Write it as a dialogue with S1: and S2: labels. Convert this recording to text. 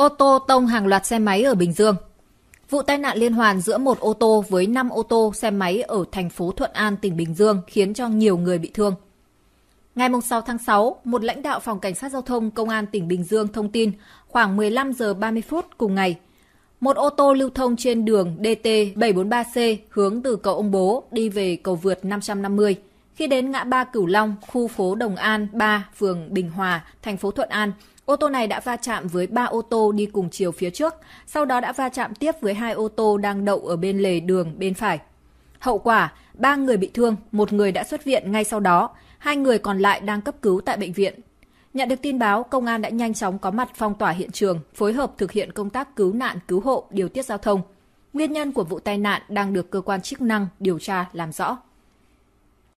S1: ô tô tông hàng loạt xe máy ở Bình Dương. Vụ tai nạn liên hoàn giữa một ô tô với 5 ô tô xe máy ở thành phố Thuận An, tỉnh Bình Dương khiến cho nhiều người bị thương. Ngày 6 tháng 6, một lãnh đạo phòng cảnh sát giao thông công an tỉnh Bình Dương thông tin khoảng 15 giờ 30 phút cùng ngày, một ô tô lưu thông trên đường DT 743C hướng từ cầu ông Bố đi về cầu vượt 550 khi đến ngã ba Cửu Long, khu phố Đồng An 3, phường Bình Hòa, thành phố Thuận An, ô tô này đã va chạm với 3 ô tô đi cùng chiều phía trước, sau đó đã va chạm tiếp với hai ô tô đang đậu ở bên lề đường bên phải. Hậu quả, ba người bị thương, một người đã xuất viện ngay sau đó, hai người còn lại đang cấp cứu tại bệnh viện. Nhận được tin báo, công an đã nhanh chóng có mặt phong tỏa hiện trường, phối hợp thực hiện công tác cứu nạn cứu hộ, điều tiết giao thông. Nguyên nhân của vụ tai nạn đang được cơ quan chức năng điều tra làm rõ.